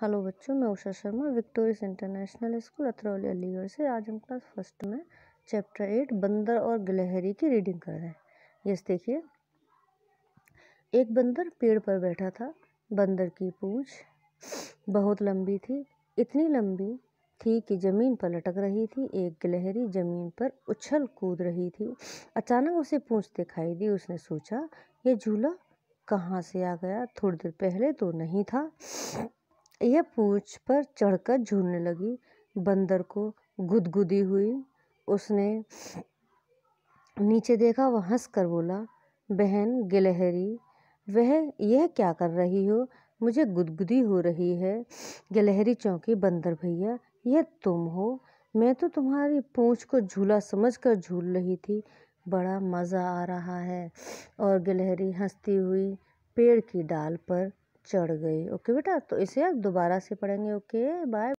hello बच्चों मैं Usha Sharma victorious international school Atrauli Aligarh से आज हम क्लास फर्स्ट में चैप्टर एट बंदर और गिलहरी की रीडिंग कर रहे हैं यस देखिए एक बंदर पेड़ पर बैठा था बंदर की पूछ बहुत लंबी थी इतनी लंबी थी कि ज़मीन पर लटक रही थी एक गिलहरी ज़मीन पर उछल कूद रही थी अचानक उसे पूँछ दिखाई दी उसने सोचा ये झूला कहाँ से आ गया थोड़ी देर पहले तो नहीं था यह पूछ पर चढ़कर झूलने लगी बंदर को गुदगुदी हुई उसने नीचे देखा वह हंस कर बोला बहन गिलहरी वह यह क्या कर रही हो मुझे गुदगुदी हो रही है गिलहरी चौंकी बंदर भैया यह तुम हो मैं तो तुम्हारी पूँछ को झूला समझ कर झूल रही थी बड़ा मज़ा आ रहा है और गिलहरी हंसती हुई पेड़ की डाल पर चढ़ गई ओके बेटा तो इसे आप दोबारा से पढ़ेंगे ओके बाय